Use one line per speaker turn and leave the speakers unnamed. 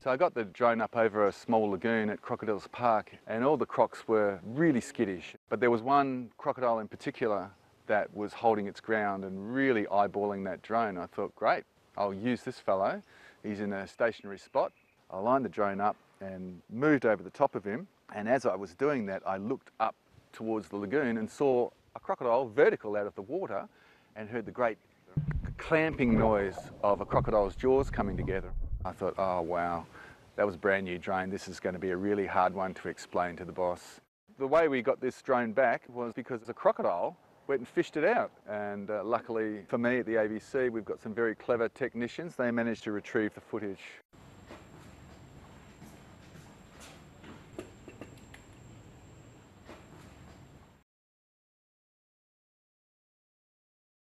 So I got the drone up over a small lagoon at Crocodiles Park and all the crocs were really skittish. But there was one crocodile in particular that was holding its ground and really eyeballing that drone. I thought, great, I'll use this fellow. He's in a stationary spot. I lined the drone up and moved over the top of him. And as I was doing that, I looked up towards the lagoon and saw a crocodile vertical out of the water and heard the great clamping noise of a crocodile's jaws coming together. I thought, oh wow, that was a brand new drone. This is going to be a really hard one to explain to the boss. The way we got this drone back was because a crocodile went and fished it out. And uh, luckily for me at the ABC, we've got some very clever technicians. They managed to retrieve the footage.